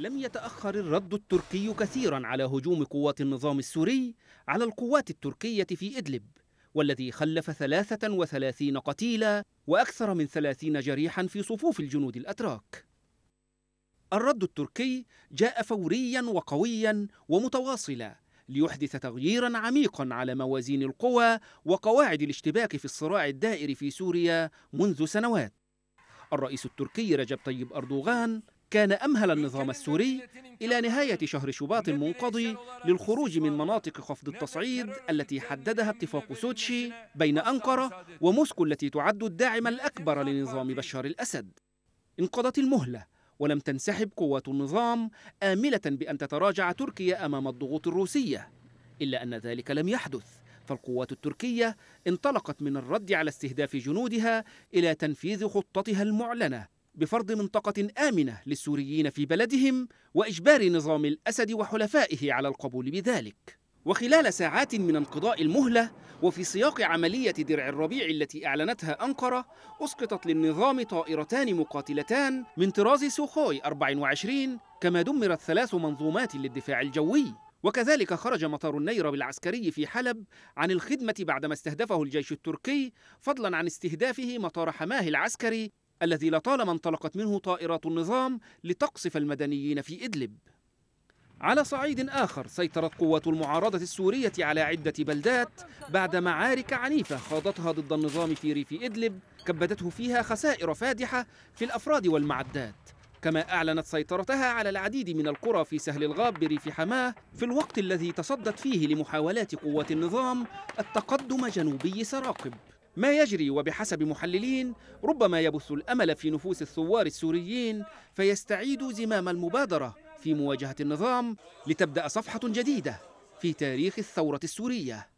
لم يتأخر الرد التركي كثيرا على هجوم قوات النظام السوري على القوات التركية في إدلب والذي خلف 33 قتيلا وأكثر من 30 جريحا في صفوف الجنود الأتراك الرد التركي جاء فوريا وقويا ومتواصلا ليحدث تغييرا عميقا على موازين القوى وقواعد الاشتباك في الصراع الدائر في سوريا منذ سنوات الرئيس التركي رجب طيب أردوغان كان أمهل النظام السوري إلى نهاية شهر شباط المنقضي للخروج من مناطق خفض التصعيد التي حددها اتفاق سوتشي بين أنقرة وموسكو التي تعد الداعم الأكبر لنظام بشار الأسد انقضت المهلة ولم تنسحب قوات النظام آملة بأن تتراجع تركيا أمام الضغوط الروسية إلا أن ذلك لم يحدث فالقوات التركية انطلقت من الرد على استهداف جنودها إلى تنفيذ خطتها المعلنة بفرض منطقة آمنة للسوريين في بلدهم وإجبار نظام الأسد وحلفائه على القبول بذلك وخلال ساعات من انقضاء المهلة وفي سياق عملية درع الربيع التي أعلنتها أنقرة أسقطت للنظام طائرتان مقاتلتان من طراز سوخوي 24 كما دمرت ثلاث منظومات للدفاع الجوي وكذلك خرج مطار النيرب العسكري في حلب عن الخدمة بعدما استهدفه الجيش التركي فضلا عن استهدافه مطار حماه العسكري الذي لطالما انطلقت منه طائرات النظام لتقصف المدنيين في إدلب على صعيد آخر سيطرت قوات المعارضة السورية على عدة بلدات بعد معارك عنيفة خاضتها ضد النظام في ريف إدلب كبدته فيها خسائر فادحة في الأفراد والمعدات كما أعلنت سيطرتها على العديد من القرى في سهل الغاب بريف حماه في الوقت الذي تصدت فيه لمحاولات قوات النظام التقدم جنوبي سراقب ما يجري وبحسب محللين ربما يبث الامل في نفوس الثوار السوريين فيستعيدوا زمام المبادره في مواجهه النظام لتبدا صفحه جديده في تاريخ الثوره السوريه